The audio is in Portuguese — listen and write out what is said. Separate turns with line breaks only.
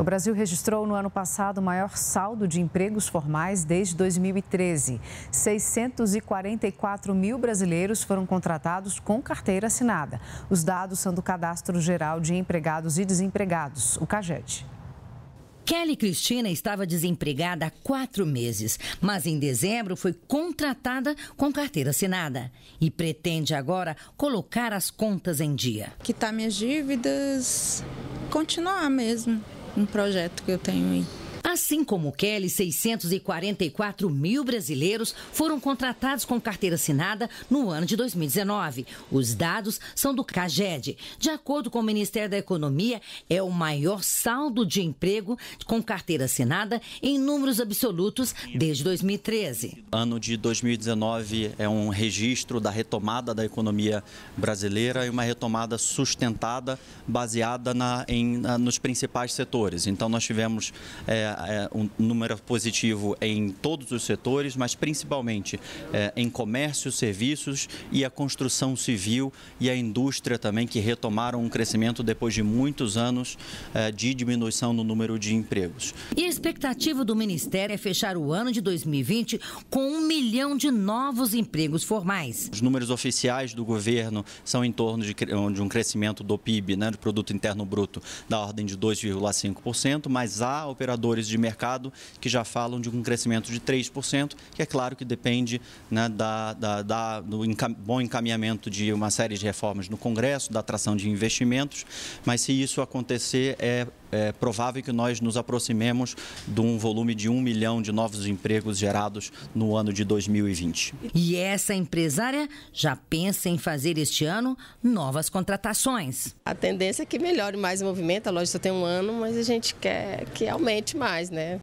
O Brasil registrou no ano passado o maior saldo de empregos formais desde 2013. 644 mil brasileiros foram contratados com carteira assinada. Os dados são do Cadastro Geral de Empregados e Desempregados, o CAGED. Kelly Cristina estava desempregada há quatro meses, mas em dezembro foi contratada com carteira assinada e pretende agora colocar as contas em dia. Quitar minhas dívidas, continuar mesmo um projeto que eu tenho aí. Assim como Kelly, 644 mil brasileiros foram contratados com carteira assinada no ano de 2019. Os dados são do CAGED. De acordo com o Ministério da Economia, é o maior saldo de emprego com carteira assinada em números absolutos desde 2013.
Ano de 2019 é um registro da retomada da economia brasileira e uma retomada sustentada baseada na, em, nos principais setores. Então nós tivemos é, é, um número positivo em todos os setores, mas principalmente é, em comércio, serviços e a construção civil e a indústria também, que retomaram um crescimento depois de muitos anos é, de diminuição no número de empregos.
E a expectativa do Ministério é fechar o ano de 2020 com um milhão de novos empregos formais.
Os números oficiais do governo são em torno de, um crescimento do PIB, né, do Produto Interno Bruto, da ordem de 2,5%, mas há operadores de mercado que já falam de um crescimento de 3%, que é claro que depende né, da, da, da, do encam bom encaminhamento de uma série de reformas no Congresso, da atração de investimentos, mas se isso acontecer, é é provável que nós nos aproximemos de um volume de um milhão de novos empregos gerados no ano de 2020.
E essa empresária já pensa em fazer este ano novas contratações.
A tendência é que melhore mais o movimento, a loja só tem um ano, mas a gente quer que aumente mais, né?